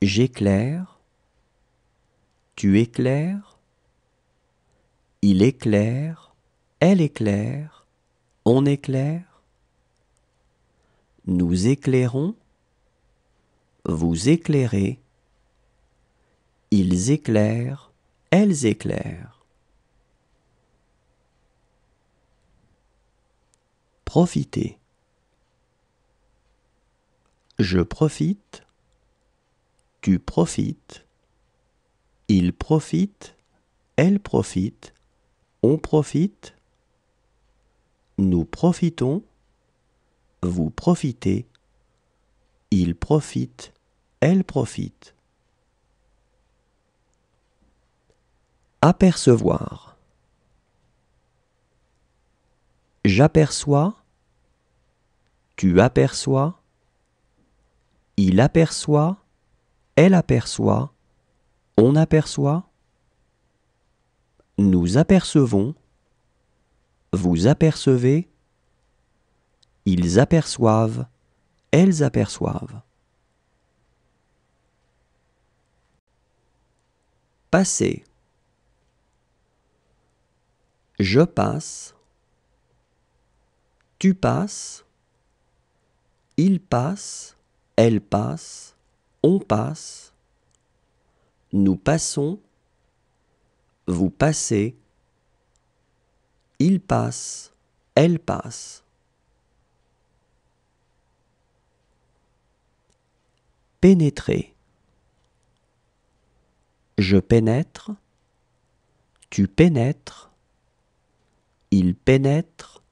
J'éclaire, tu éclaires, il éclaire, elle éclaire, on éclaire, nous éclairons, vous éclairez, ils éclairent, elles éclairent. Profitez. Je profite, tu profites. Il profite. Elle profite. On profite. Nous profitons. Vous profitez. Il profite. Elle profite. Apercevoir. J'aperçois. Tu aperçois. Il aperçoit. Elle aperçoit, on aperçoit, nous apercevons, vous apercevez, ils aperçoivent, elles aperçoivent. Passer. Je passe, tu passes, il passe, elle passe, on passe, nous passons, vous passez, il passe, elle passe. Pénétrer. Je pénètre, tu pénètres, il pénètre,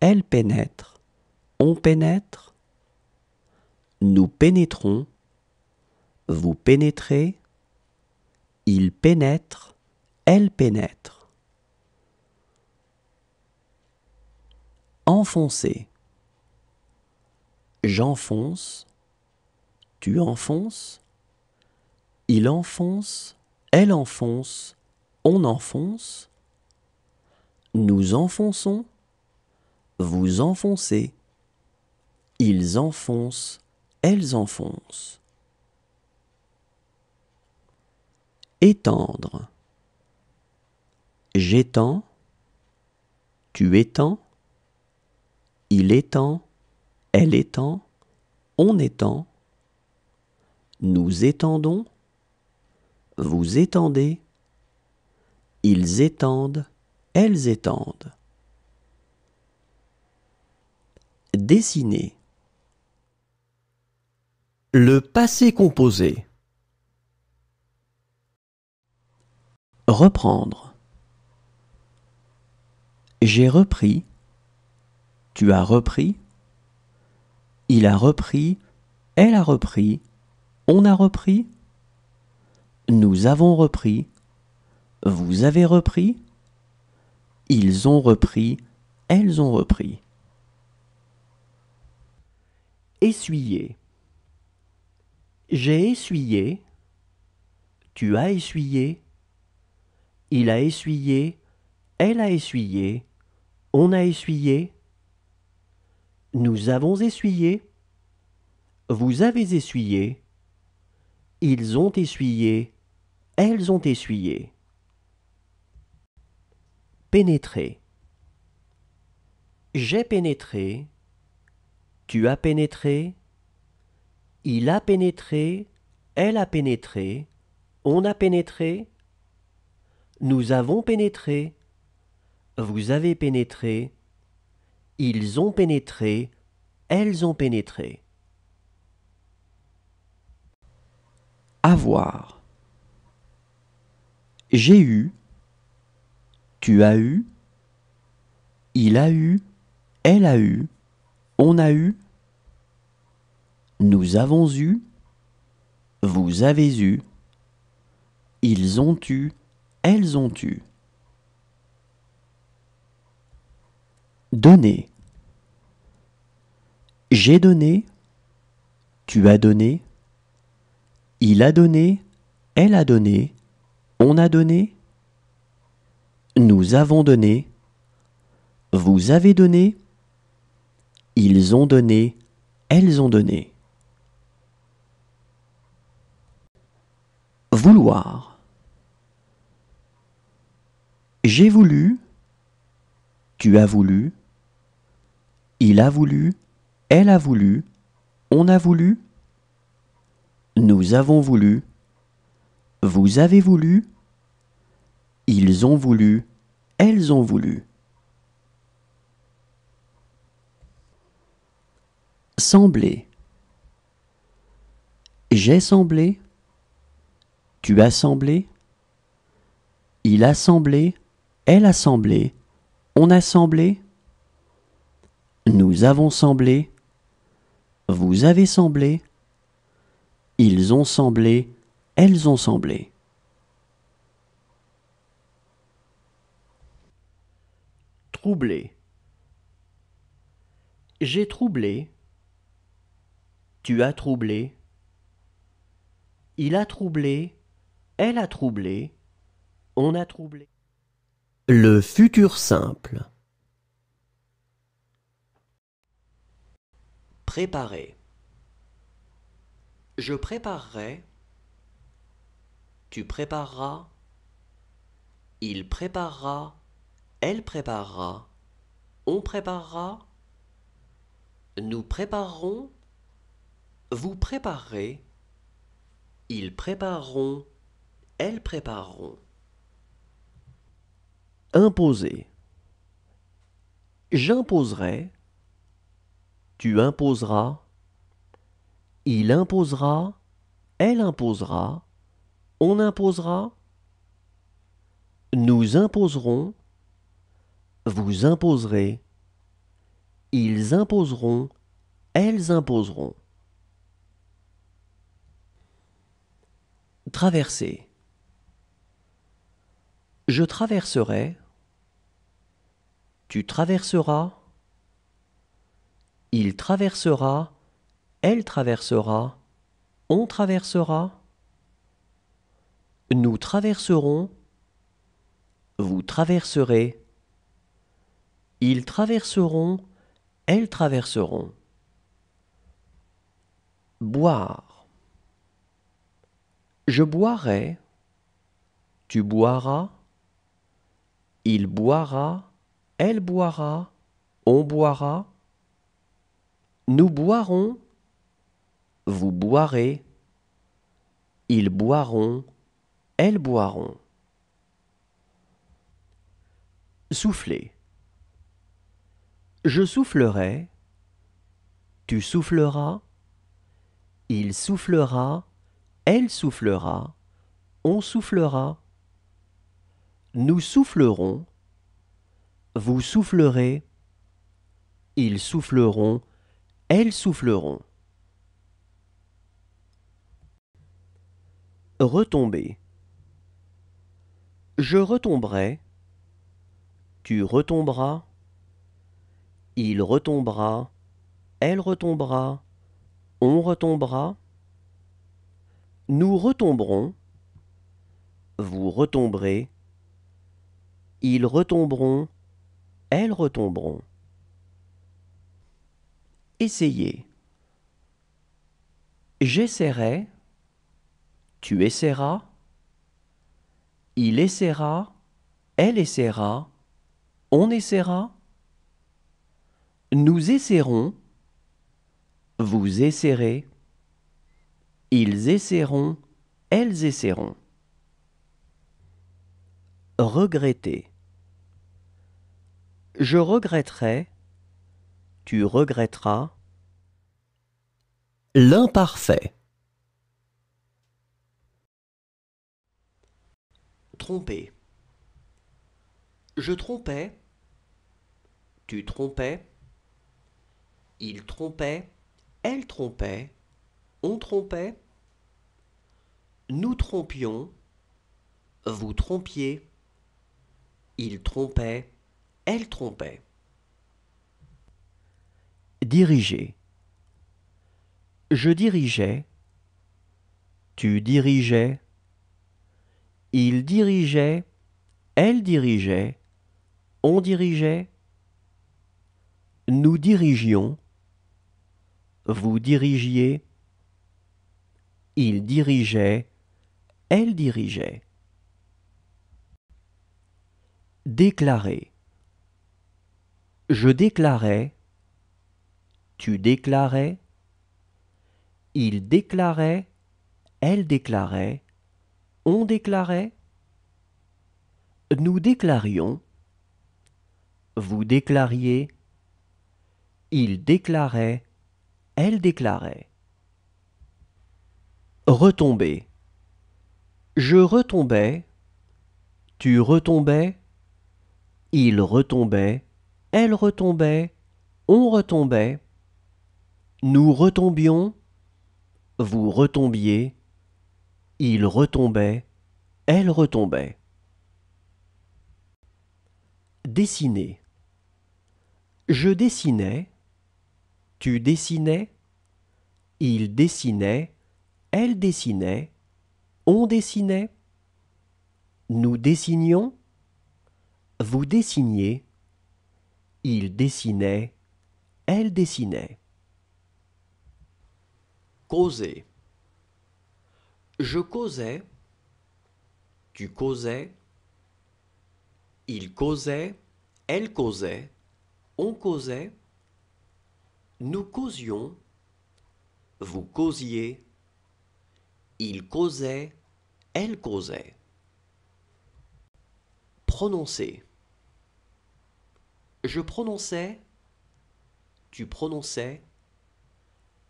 elle pénètre, on pénètre, nous pénétrons, vous pénétrez, il pénètre, elle pénètre. Enfoncer. J'enfonce, tu enfonces, il enfonce, elle enfonce, on enfonce, nous enfonçons, vous enfoncez, ils enfoncent, elles enfoncent. Étendre. J'étends. Tu étends. Il étend. Elle étend. On étend. Nous étendons. Vous étendez. Ils étendent. Elles étendent. Dessiner. Le passé composé. Reprendre. J'ai repris. Tu as repris. Il a repris. Elle a repris. On a repris. Nous avons repris. Vous avez repris. Ils ont repris. Elles ont repris. Essuyer. J'ai essuyé. Tu as essuyé. Il a essuyé, elle a essuyé, on a essuyé, nous avons essuyé, vous avez essuyé, ils ont essuyé, elles ont essuyé. Pénétrer. J'ai pénétré, tu as pénétré, il a pénétré, elle a pénétré, on a pénétré, nous avons pénétré. Vous avez pénétré. Ils ont pénétré. Elles ont pénétré. Avoir. J'ai eu. Tu as eu. Il a eu. Elle a eu. On a eu. Nous avons eu. Vous avez eu. Ils ont eu. Elles ont eu. Donner. J'ai donné. Tu as donné. Il a donné. Elle a donné. On a donné. Nous avons donné. Vous avez donné. Ils ont donné. Elles ont donné. Vouloir. J'ai voulu, tu as voulu, il a voulu, elle a voulu, on a voulu, nous avons voulu, vous avez voulu, ils ont voulu, elles ont voulu. sembler. J'ai semblé, tu as semblé, il a semblé, elle a semblé, on a semblé, nous avons semblé, vous avez semblé, ils ont semblé, elles ont semblé. Troublé. J'ai troublé. Tu as troublé. Il a troublé. Elle a troublé. On a troublé. Le futur simple Préparer Je préparerai Tu prépareras Il préparera Elle préparera On préparera Nous préparerons Vous préparerez Ils prépareront Elles prépareront Imposer. J'imposerai. Tu imposeras. Il imposera. Elle imposera. On imposera. Nous imposerons. Vous imposerez. Ils imposeront. Elles imposeront. Traverser. Je traverserai. Tu traverseras. Il traversera. Elle traversera. On traversera. Nous traverserons. Vous traverserez. Ils traverseront. Elles traverseront. Boire. Je boirai. Tu boiras. Il boira. Elle boira, on boira, nous boirons, vous boirez, ils boiront, elles boiront. Souffler. Je soufflerai, tu souffleras, il soufflera, elle soufflera, on soufflera, nous soufflerons, vous soufflerez, ils souffleront, elles souffleront. Retomber. Je retomberai, tu retomberas, il retombera, elle retombera, on retombera, nous retomberons, vous retomberez, ils retomberont, elles retomberont. Essayez. J'essaierai. Tu essaieras. Il essaiera. Elle essaiera. On essaiera. Nous essaierons. Vous essaierez. Ils essaieront. Elles essaieront. Regrettez. Je regretterai, tu regretteras. L'imparfait. Tromper. Je trompais, tu trompais, il trompait, elle trompait, on trompait, nous trompions, vous trompiez, il trompait, elle trompait. Diriger. Je dirigeais. Tu dirigeais. Il dirigeait. Elle dirigeait. On dirigeait. Nous dirigions. Vous dirigiez. Il dirigeait. Elle dirigeait. Déclarer. Je déclarais, tu déclarais, il déclarait, elle déclarait, on déclarait, nous déclarions, vous déclariez, il déclarait, elle déclarait. Retomber. Je retombais, tu retombais, il retombait, elle retombait, on retombait, nous retombions, vous retombiez, il retombait, elle retombait. Dessiner. Je dessinais, tu dessinais, il dessinait, elle dessinait, on dessinait, nous dessinions, vous dessiniez, il dessinait, elle dessinait. Causer. Je causais, tu causais, il causait, elle causait, on causait, nous causions, vous causiez, il causait, elle causait. Prononcer. Je prononçais, tu prononçais,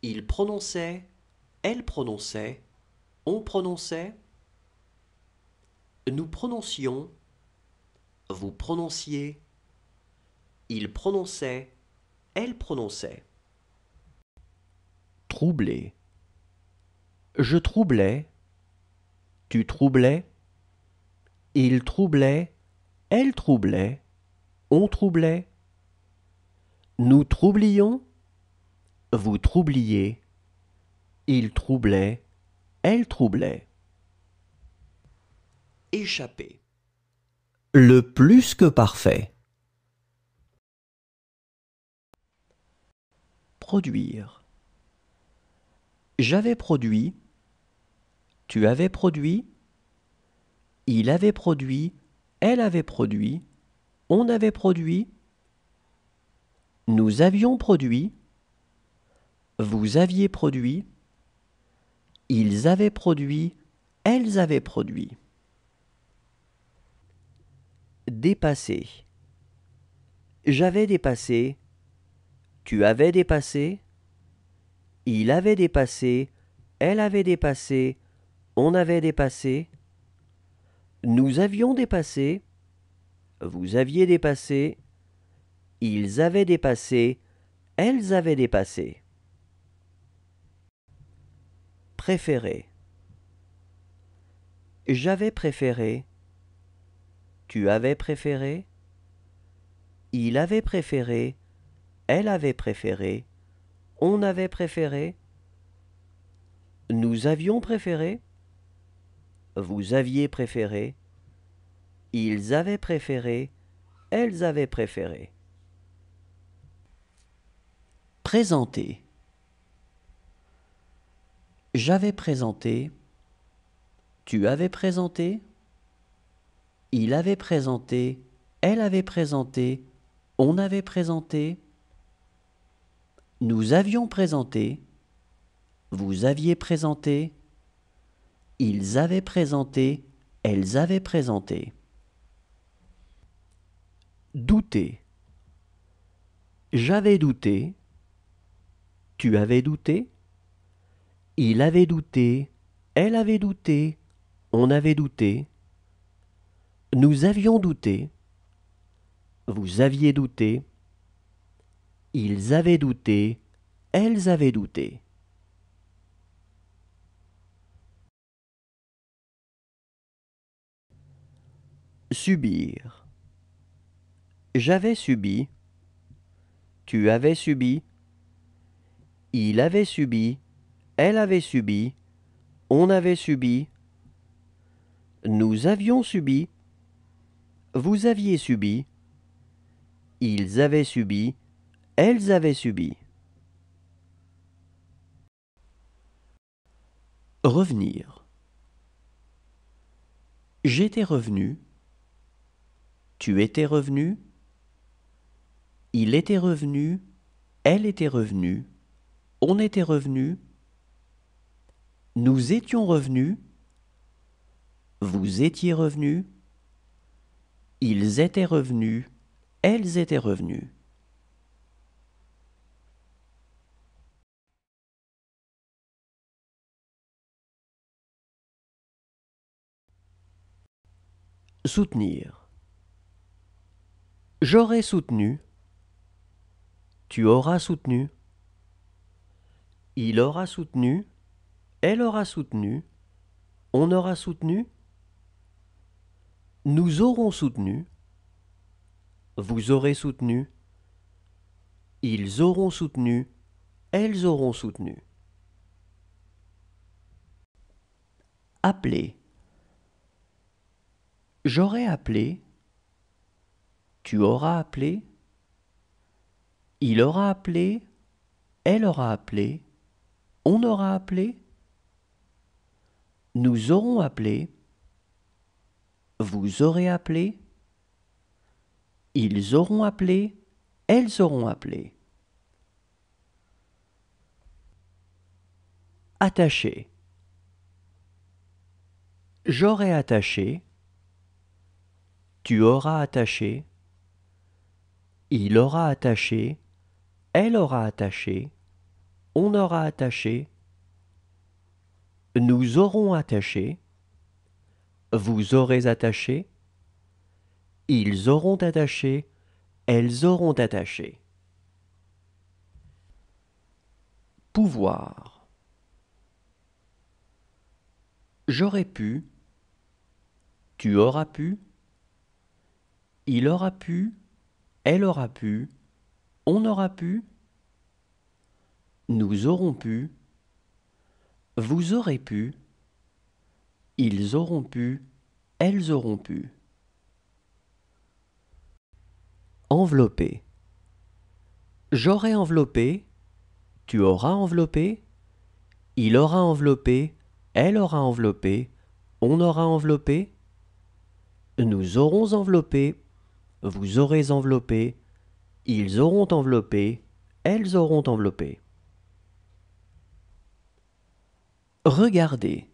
il prononçait, elle prononçait, on prononçait, nous prononcions, vous prononciez, il prononçait, elle prononçait. Troublé. Je troublais, tu troublais, il troublait, elle troublait, on troublait, nous troublions, vous troubliez, il troublait, elle troublait. Échapper. Le plus que parfait. Produire. J'avais produit, tu avais produit, il avait produit, elle avait produit on avait produit. Nous avions produit. Vous aviez produit. Ils avaient produit. Elles avaient produit. Dépasser. J'avais dépassé. Tu avais dépassé. Il avait dépassé. Elle avait dépassé. On avait dépassé. Nous avions dépassé. Vous aviez dépassé. Ils avaient dépassé. Elles avaient dépassé. Préféré. J'avais préféré. Tu avais préféré. Il avait préféré. Elle avait préféré. On avait préféré. Nous avions préféré. Vous aviez préféré. Ils avaient préféré, elles avaient préféré. Présenter. J'avais présenté, tu avais présenté, il avait présenté, elle avait présenté, on avait présenté, nous avions présenté, vous aviez présenté, ils avaient présenté, elles avaient présenté douter. J'avais douté. Tu avais douté. Il avait douté. Elle avait douté. On avait douté. Nous avions douté. Vous aviez douté. Ils avaient douté. Elles avaient douté. Subir. J'avais subi. Tu avais subi. Il avait subi. Elle avait subi. On avait subi. Nous avions subi. Vous aviez subi. Ils avaient subi. Elles avaient subi. Revenir. J'étais revenu. Tu étais revenu. Il était revenu, elle était revenue, on était revenu, nous étions revenus, vous étiez revenus, ils étaient revenus, elles étaient revenues. Soutenir. J'aurais soutenu. Tu auras soutenu. Il aura soutenu. Elle aura soutenu. On aura soutenu. Nous aurons soutenu. Vous aurez soutenu. Ils auront soutenu. Elles auront soutenu. Appeler. J'aurai appelé. Tu auras appelé. Il aura appelé, elle aura appelé, on aura appelé, nous aurons appelé, vous aurez appelé, ils auront appelé, elles auront appelé. Attaché. J'aurai attaché, tu auras attaché, il aura attaché, elle aura attaché, on aura attaché, nous aurons attaché, vous aurez attaché, ils auront attaché, elles auront attaché. Pouvoir. J'aurais pu, tu auras pu, il aura pu, elle aura pu, on aura pu, nous aurons pu, vous aurez pu, ils auront pu, elles auront pu. Envelopper. J'aurai enveloppé, tu auras enveloppé, il aura enveloppé, elle aura enveloppé, on aura enveloppé, nous aurons enveloppé, vous aurez enveloppé, ils auront enveloppé, elles auront enveloppé. Regardez.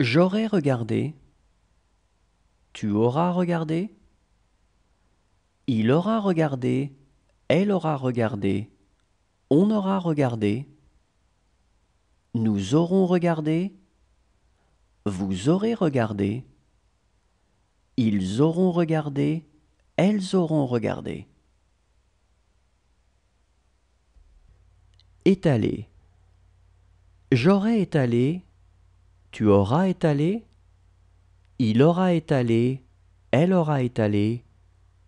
J'aurai regardé. Tu auras regardé. Il aura regardé. Elle aura regardé. On aura regardé. Nous aurons regardé. Vous aurez regardé. Ils auront regardé elles auront regardé. Étalé. J'aurai étalé, tu auras étalé, il aura étalé, elle aura étalé,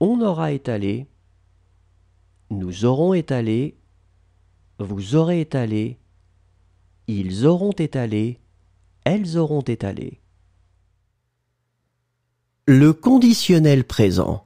on aura étalé, nous aurons étalé, vous aurez étalé, ils auront étalé, elles auront étalé. Le conditionnel présent.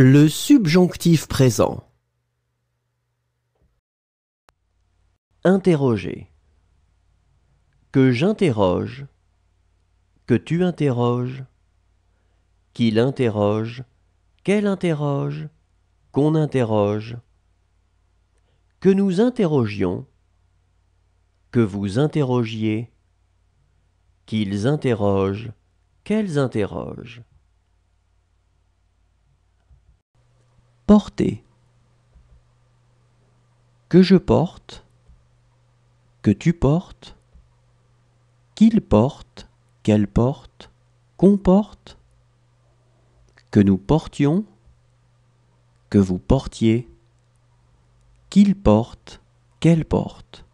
Le subjonctif présent. Interroger. Que j'interroge, que tu interroges, qu'il interroge, qu'elle interroge, qu'on interroge. Que nous interrogions, que vous interrogiez, qu'ils interrogent, qu'elles interrogent. porter, que je porte, que tu portes, qu'il porte, qu'elle porte, qu'on porte, que nous portions, que vous portiez, qu'il porte, qu'elle porte.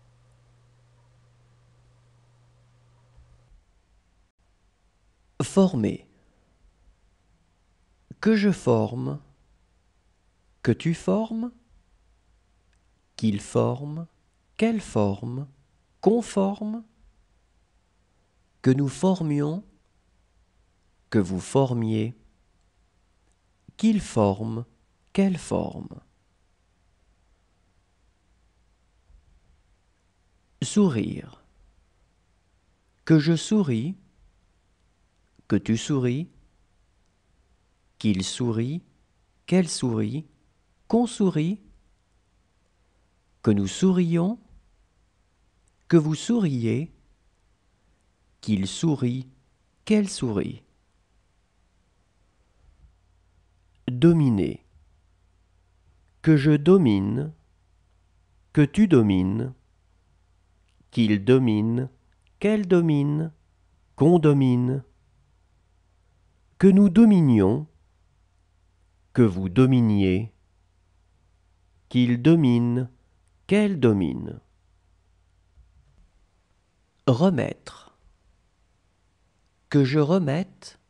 Former. Que je forme, que tu formes Qu'il forme Quelle forme conforme. Que nous formions Que vous formiez Qu'il forme Quelle forme Sourire que je souris, que tu souris, qu'il sourit, qu'elle sourit, qu'on sourit, que nous sourions, que vous souriez, qu'il sourit, qu'elle sourit. Dominer. Que je domine, que tu domines, qu'il domine, qu'elle domine, qu'on domine. Que nous dominions, que vous dominiez, qu'il domine, qu'elle domine. Remettre. Que je remette,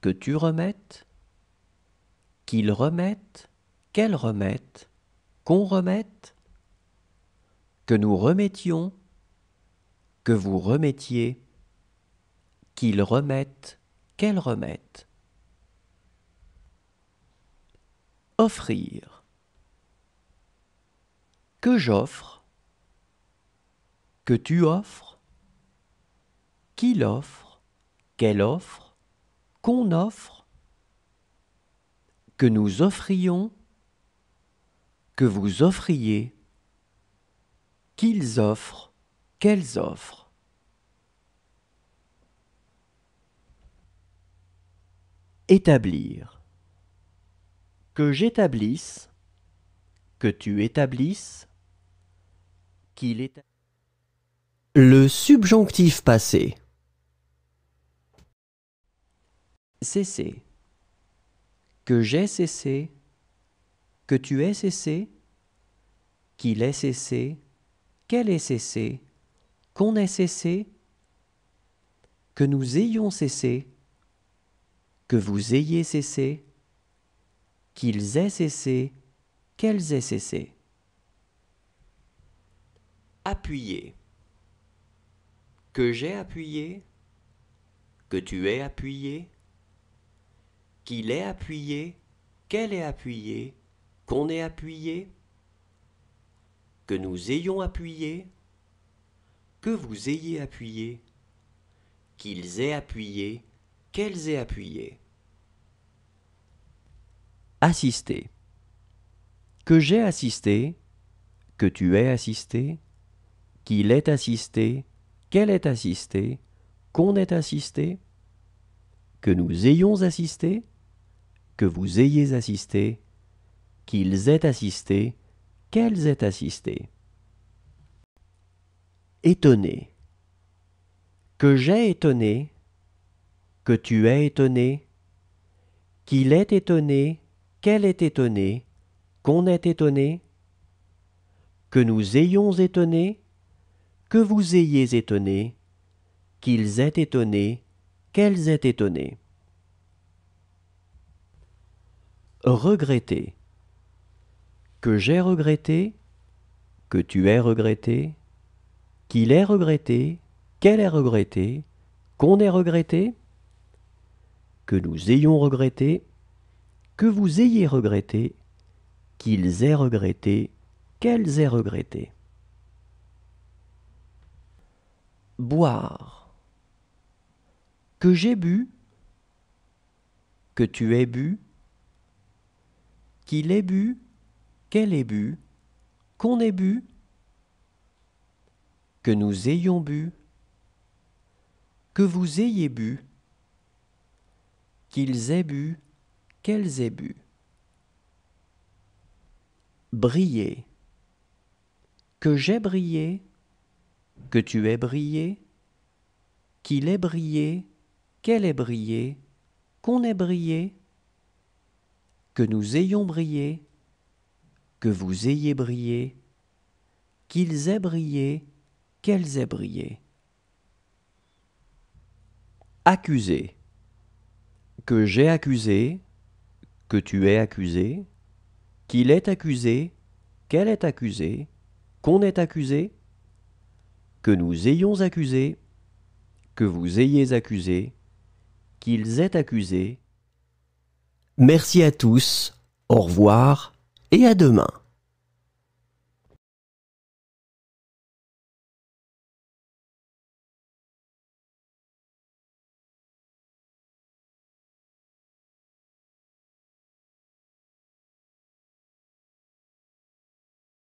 que tu remettes, qu'il remette, qu'elle remette, qu'on remette, que nous remettions, que vous remettiez, qu'il remette, qu'elle remette. Offrir que j'offre, que tu offres, qui l'offre, qu'elle offre, qu'on offre, que nous offrions, que vous offriez, qu'ils offrent, qu'elles offrent. Établir. Que j'établisse, que tu établisses, qu'il est. Le subjonctif passé. Cesser. Que j'ai cessé. Que tu aies cessé. Qu'il ait cessé. Qu'elle ait cessé. Qu'on ait cessé. Que nous ayons cessé. Que vous ayez cessé. Qu'ils aient cessé. Qu'elles aient cessé appuyer, que j'ai appuyé, que tu es appuyé, qu'il est appuyé, qu'elle est appuyée, qu'on est appuyé, que nous ayons appuyé, que vous ayez appuyé, qu'ils aient appuyé, qu'elles aient appuyé. Assister. Que j'ai assisté, que tu aies assisté, qu'il ait assisté, qu'elle est assisté, qu'on ait assisté, que nous ayons assisté, que vous ayez assisté, qu'ils aient assisté, qu'elles aient assisté. Étonné. Que j'ai étonné, que tu es étonné, qu'il ait étonné, qu'elle est étonné, qu'on ait étonné, que nous ayons étonné, que vous ayez étonné, qu'ils aient étonné, qu'elles aient étonné. Regretter. Que j'ai regretté, que tu aies regretté, qu'il ait regretté, qu'elle ait regretté, qu'on ait regretté, que nous ayons regretté, que vous ayez regretté, qu'ils aient regretté, qu'elles aient regretté. boire, que j'ai bu, que tu aies bu, qu'il ait bu, qu'elle ait bu, qu'on ait bu, que nous ayons bu, que vous ayez bu, qu'ils aient bu, qu'elles aient bu. Briller, que j'ai brillé, que tu aies brillé, qu'il ait brillé, qu'elle ait brillé, qu'on ait brillé, que nous ayons brillé, que vous ayez brillé, qu'ils aient brillé, qu'elles aient brillé. Accusé. Que j'ai accusé, que tu es accusé, qu'il est accusé, qu'elle est accusée, qu'on est accusé, que nous ayons accusé, que vous ayez accusé, qu'ils aient accusé. Merci à tous, au revoir et à demain.